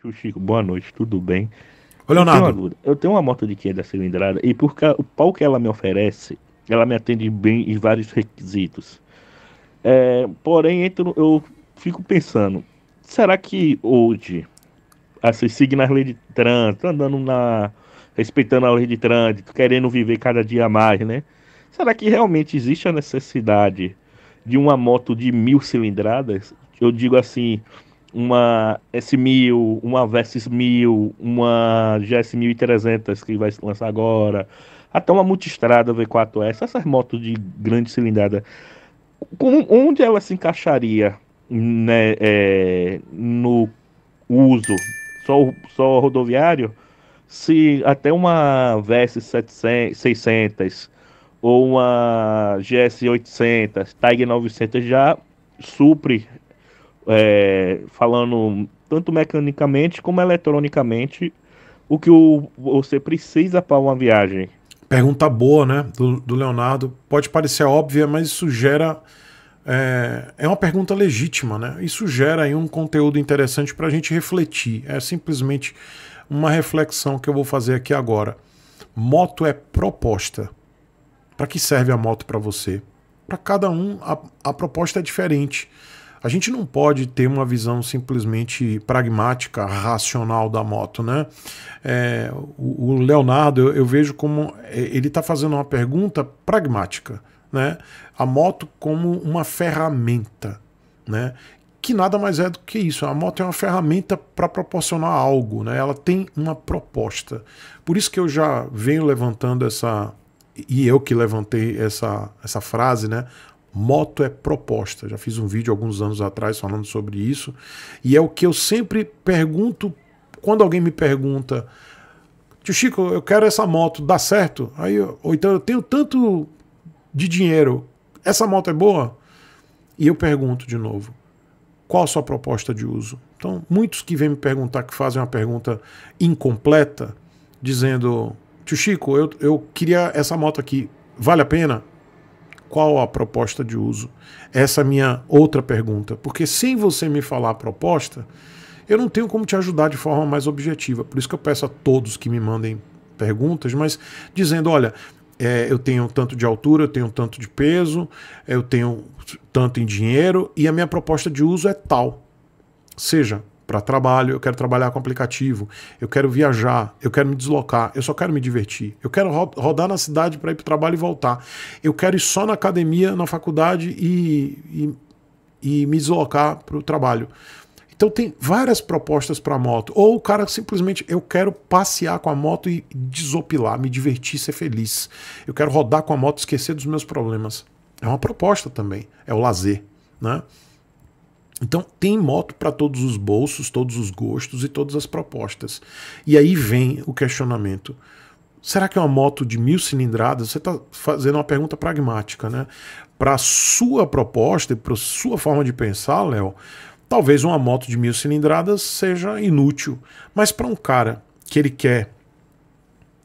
Tio Chico, boa noite, tudo bem? Ô, Leonardo. Eu tenho, uma, eu tenho uma moto de 500 é cilindrada e por causa o pau que ela me oferece, ela me atende bem em vários requisitos. É, porém, entro, eu fico pensando, será que hoje, assim, seguindo as leis de trânsito, andando na. respeitando a lei de trânsito, querendo viver cada dia mais, né? Será que realmente existe a necessidade de uma moto de mil cilindradas? Eu digo assim, uma S1000, uma Versys 1000, uma GS1300 que vai se lançar agora, até uma Multistrada V4S, essas motos de grande cilindrada, como, onde ela se encaixaria né, é, no uso só, só rodoviário? Se até uma Versys 700, 600 ou uma GS 800, Tiger 900 já supre é, falando tanto mecanicamente como eletronicamente, o que o, você precisa para uma viagem. Pergunta boa, né, do, do, Leonardo. Pode parecer óbvia, mas isso gera. É, é uma pergunta legítima, né? Isso gera aí um conteúdo interessante para a gente refletir. É simplesmente uma reflexão que eu vou fazer aqui agora. Moto é proposta. Para que serve a moto para você? Para cada um, a, a proposta é diferente. A gente não pode ter uma visão simplesmente pragmática, racional da moto, né? É, o, Leonardo, eu, eu vejo como é, ele está fazendo uma pergunta pragmática, né? A moto como uma ferramenta, né? que nada mais é do que isso. A moto é uma ferramenta para proporcionar algo, né? ela tem uma proposta. Por isso que eu já venho levantando essa. E eu que levantei essa, essa frase, né? Moto é proposta. Já fiz um vídeo alguns anos atrás falando sobre isso. E é o que eu sempre pergunto quando alguém me pergunta: Tio Chico, eu quero essa moto, dá certo? Aí, ou então eu tenho tanto de dinheiro, essa moto é boa? E eu pergunto de novo: qual a sua proposta de uso? Então, muitos que vêm me perguntar, que fazem uma pergunta incompleta, dizendo: Tio Chico, eu, eu queria essa moto aqui, vale a pena? qual a proposta de uso? Essa é a minha outra pergunta. Porque sem você me falar a proposta, eu não tenho como te ajudar de forma mais objetiva. Por isso que eu peço a todos que me mandem perguntas, mas dizendo: olha, é, eu tenho tanto de altura, eu tenho tanto de peso, eu tenho tanto em dinheiro e a minha proposta de uso é tal. Seja para trabalho, eu quero trabalhar com aplicativo, eu quero viajar, eu quero me deslocar, eu só quero me divertir, eu quero rodar na cidade para ir para o trabalho e voltar, eu quero ir só na academia, na faculdade e, e, e me deslocar para o trabalho. Então tem várias propostas para moto. Ou o cara simplesmente eu quero passear com a moto e desopilar, me divertir, ser feliz. Eu quero rodar com a moto, esquecer dos meus problemas. É uma proposta também, é o lazer, né? Então, tem moto para todos os bolsos, todos os gostos e todas as propostas. E aí vem o questionamento. Será que é uma moto de mil cilindradas? Você está fazendo uma pergunta pragmática, né? Para a sua proposta e para a sua forma de pensar, Léo, talvez uma moto de mil cilindradas seja inútil. Mas para um cara que ele quer,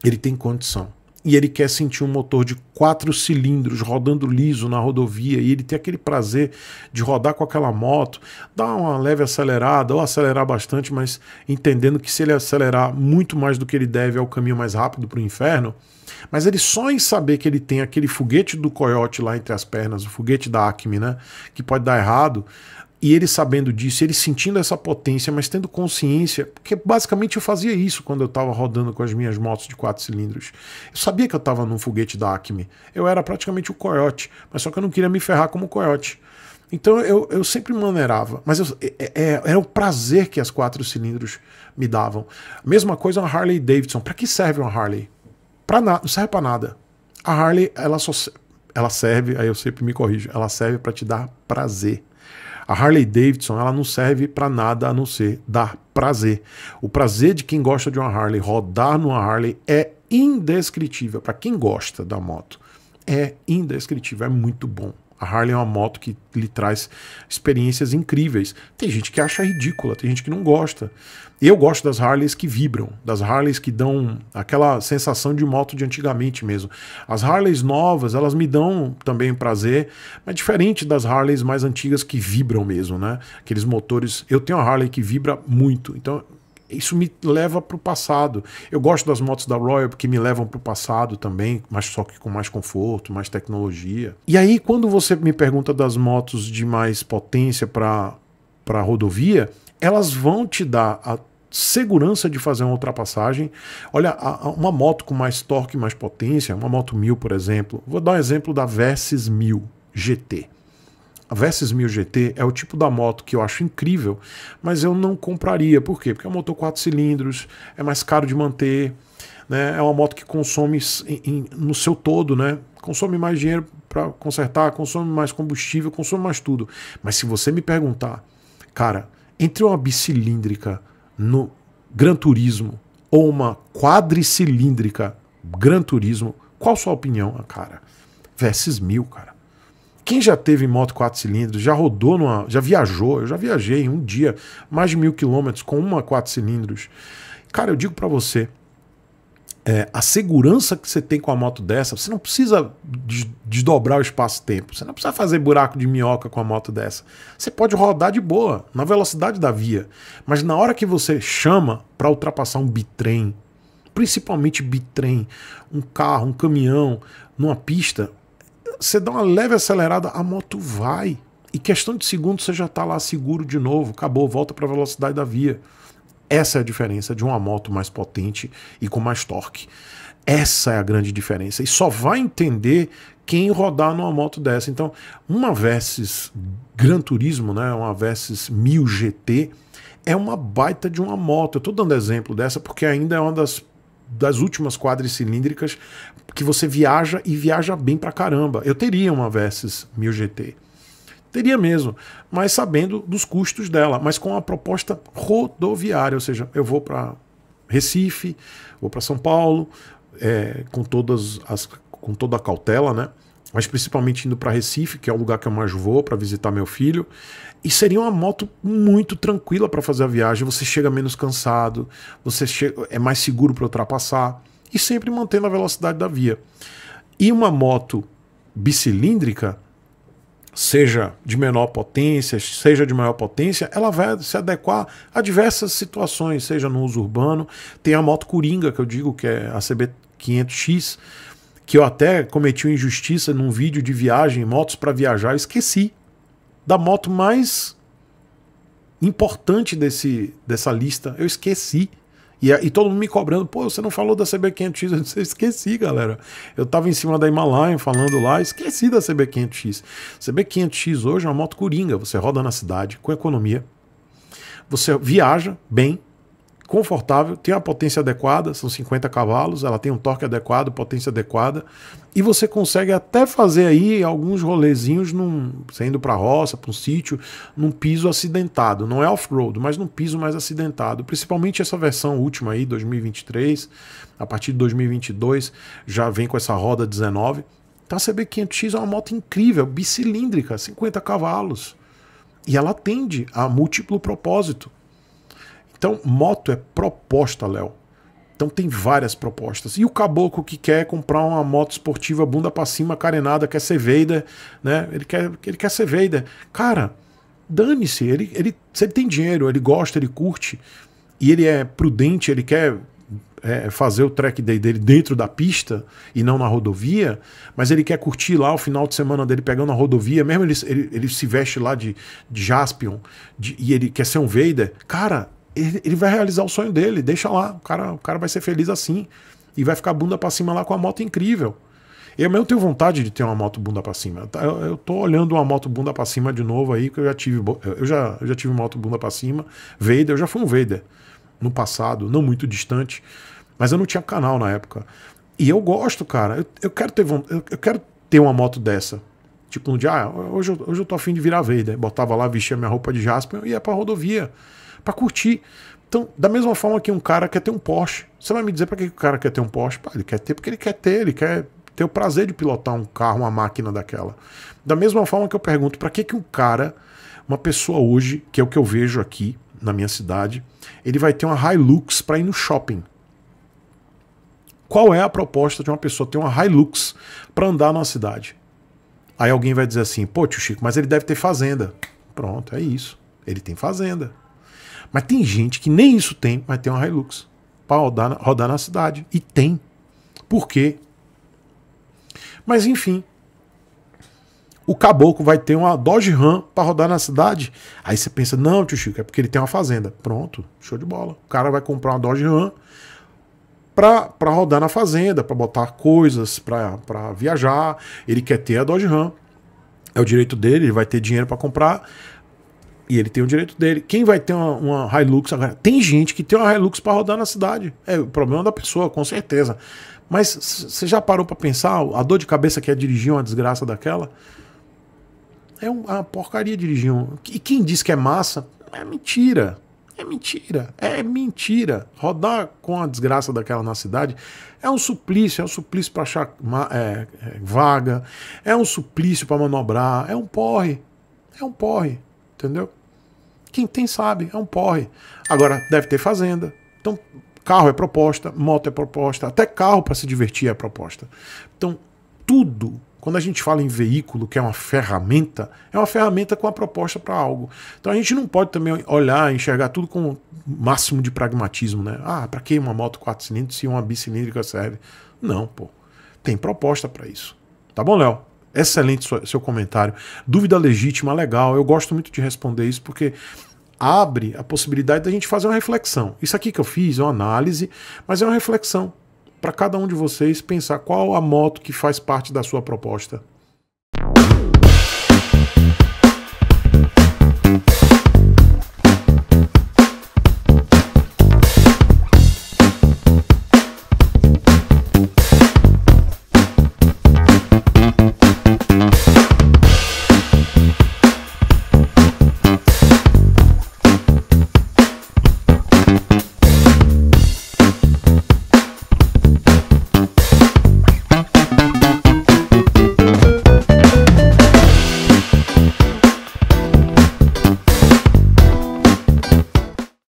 ele tem condição e ele quer sentir um motor de quatro cilindros rodando liso na rodovia e ele tem aquele prazer de rodar com aquela moto, dar uma leve acelerada ou acelerar bastante, mas entendendo que se ele acelerar muito mais do que ele deve é o caminho mais rápido para o inferno. Mas ele só em saber que ele tem aquele foguete do coiote lá entre as pernas, o foguete da Acme, né, que pode dar errado, e ele sabendo disso, ele sentindo essa potência, mas tendo consciência, porque basicamente eu fazia isso quando eu estava rodando com as minhas motos de quatro cilindros. Eu sabia que eu estava num foguete da Acme. Eu era praticamente o coiote, mas só que eu não queria me ferrar como coiote. Então eu, eu sempre maneirava, mas eu, é, é, é era o prazer que as quatro cilindros me davam. Mesma coisa uma Harley Davidson. Para que serve uma Harley? Para nada, não serve para nada. A Harley ela só ela serve, aí eu sempre me corrijo, ela serve para te dar prazer a Harley Davidson ela não serve para nada a não ser dar prazer. O prazer de quem gosta de uma Harley rodar numa Harley é indescritível. Para quem gosta da moto, é indescritível, é muito bom. A Harley é uma moto que lhe traz experiências incríveis. Tem gente que acha ridícula, tem gente que não gosta. Eu gosto das Harleys que vibram, das Harleys que dão aquela sensação de moto de antigamente mesmo. As Harleys novas, elas me dão também prazer, mas diferente das Harleys mais antigas que vibram mesmo, né? Aqueles motores. Eu tenho uma Harley que vibra muito, então isso me leva para o passado. Eu gosto das motos da Royal porque me levam para o passado também, mas só que com mais conforto, mais tecnologia. E aí, quando você me pergunta das motos de mais potência para a rodovia, elas vão te dar a segurança de fazer uma ultrapassagem. Olha, a, a, uma moto com mais torque, mais potência, uma moto 1000, por exemplo. Vou dar um exemplo da Versys 1000 GT. A Versys 1000 GT é o tipo da moto que eu acho incrível, mas eu não compraria. Por quê? Porque é um motor 4 cilindros, é mais caro de manter, né? é uma moto que consome em, em, no seu todo, né? consome mais dinheiro para consertar, consome mais combustível, consome mais tudo. Mas se você me perguntar, cara, entre uma bicilíndrica no Gran Turismo ou uma quadricilíndrica Gran Turismo, qual sua opinião, cara? Versys 1000, cara. Quem já teve moto quatro cilindros, já rodou, numa, já viajou, eu já viajei um dia, mais de mil quilômetros com uma quatro cilindros. Cara, eu digo para você, é, a segurança que você tem com a moto dessa, você não precisa desdobrar o espaço-tempo, você não precisa fazer buraco de minhoca com a moto dessa. Você pode rodar de boa, na velocidade da via, mas na hora que você chama para ultrapassar um bitrem, principalmente bitrem, um carro, um caminhão, numa pista, você dá uma leve acelerada, a moto vai. E questão de segundos você já está lá seguro de novo, acabou, volta para a velocidade da via. Essa é a diferença de uma moto mais potente e com mais torque. Essa é a grande diferença. E só vai entender quem rodar numa moto dessa. Então, uma Versys Gran Turismo, né, uma Versys 1000 GT, é uma baita de uma moto. Eu estou dando exemplo dessa porque ainda é uma das, das últimas quadricilíndricas que você viaja e viaja bem pra caramba. Eu teria uma Versys 1000 GT. Teria mesmo, mas sabendo dos custos dela, mas com a proposta rodoviária, ou seja, eu vou para Recife, vou para São Paulo, é, com todas as com toda a cautela, né? Mas principalmente indo para Recife, que é o lugar que eu mais vou para visitar meu filho, e seria uma moto muito tranquila para fazer a viagem. Você chega menos cansado, você chega, é mais seguro para ultrapassar e sempre mantendo a velocidade da via. E uma moto bicilíndrica, seja de menor potência, seja de maior potência, ela vai se adequar a diversas situações, seja no uso urbano. Tem a moto Coringa, que eu digo que é a CB500X, que eu até cometi uma injustiça num vídeo de viagem, motos para viajar, eu esqueci da moto mais importante desse, dessa lista, eu esqueci. E, e todo mundo me cobrando, pô, você não falou da CB500X? Eu disse, esqueci, galera. Eu tava em cima da Himalaia falando lá, esqueci da CB500X. CB500X hoje é uma moto coringa, você roda na cidade com economia, você viaja bem, confortável, tem uma potência adequada, são 50 cavalos, ela tem um torque adequado, potência adequada, e você consegue até fazer aí alguns rolezinhos num, saindo para roça, para um sítio, num piso acidentado, não é off-road, mas num piso mais acidentado, principalmente essa versão última aí, 2023, a partir de 2022 já vem com essa roda 19. Tá CB500X é uma moto incrível, bicilíndrica, 50 cavalos. E ela atende a múltiplo propósito. Então, moto é proposta, Léo. Então tem várias propostas. E o caboclo que quer comprar uma moto esportiva bunda para cima, carenada, quer ser veida, né? Ele quer, ele quer ser veida. Cara, dane-se. Ele, ele, se ele tem dinheiro, ele gosta, ele curte, e ele é prudente, ele quer é, fazer o track day dele dentro da pista e não na rodovia, mas ele quer curtir lá o final de semana dele pegando a rodovia, mesmo ele, ele, ele se veste lá de, de Jaspion de, e ele quer ser um veida. cara, ele, ele, vai realizar o sonho dele, deixa lá, o cara, o cara vai ser feliz assim e vai ficar bunda para cima lá com a moto incrível. Eu mesmo tenho vontade de ter uma moto bunda para cima. Eu, eu tô olhando uma moto bunda para cima de novo aí, que eu já tive, eu já, eu já tive moto bunda para cima, Vader, eu já fui um Vader no passado, não muito distante, mas eu não tinha canal na época. E eu gosto, cara. Eu, eu quero ter eu, eu quero ter uma moto dessa. Tipo, um dia, ah, hoje, hoje eu tô afim de virar Vader. Botava lá, vestia minha roupa de jaspe e ia pra rodovia para curtir. Então, da mesma forma que um cara quer ter um Porsche, você vai me dizer para que o cara quer ter um Porsche? Pá, ele quer ter porque ele quer ter, ele quer ter o prazer de pilotar um carro, uma máquina daquela. Da mesma forma que eu pergunto para que que um cara, uma pessoa hoje, que é o que eu vejo aqui na minha cidade, ele vai ter uma Hilux para ir no shopping. Qual é a proposta de uma pessoa ter uma Hilux para andar na cidade? Aí alguém vai dizer assim: "Pô, tio Chico, mas ele deve ter fazenda". Pronto, é isso. Ele tem fazenda. Mas tem gente que nem isso tem, mas tem uma Hilux para rodar, rodar na cidade. E tem. Por quê? Mas enfim, o caboclo vai ter uma Dodge Ram para rodar na cidade. Aí você pensa, não, tio Chico, é porque ele tem uma fazenda. Pronto, show de bola. O cara vai comprar uma Dodge Ram para rodar na fazenda, para botar coisas, para viajar. Ele quer ter a Dodge Ram. É o direito dele, ele vai ter dinheiro para comprar. E ele tem o direito dele. Quem vai ter uma, uma Hilux agora? Tem gente que tem uma Hilux para rodar na cidade. É o problema da pessoa, com certeza. Mas você já parou para pensar a dor de cabeça que é dirigir uma desgraça daquela? É, é uma porcaria dirigir um. E quem diz que é massa? É mentira. É mentira. É mentira. Rodar com a desgraça daquela na cidade é um suplício. É um suplício para achar é, é, vaga. É um suplício para manobrar. É um porre. É um porre. Entendeu? Quem tem sabe, é um porre. Agora, deve ter fazenda. Então, carro é proposta, moto é proposta, até carro para se divertir é proposta. Então, tudo quando a gente fala em veículo, que é uma ferramenta, é uma ferramenta com a proposta para algo. Então a gente não pode também olhar, enxergar tudo com o máximo de pragmatismo, né? Ah, para que uma moto quatro cilindros se uma bicilíndrica serve? Não, pô. Tem proposta para isso. Tá bom, Léo? Excelente seu comentário. Dúvida legítima, legal. Eu gosto muito de responder isso porque abre a possibilidade da gente fazer uma reflexão. Isso aqui que eu fiz é uma análise, mas é uma reflexão para cada um de vocês pensar qual a moto que faz parte da sua proposta.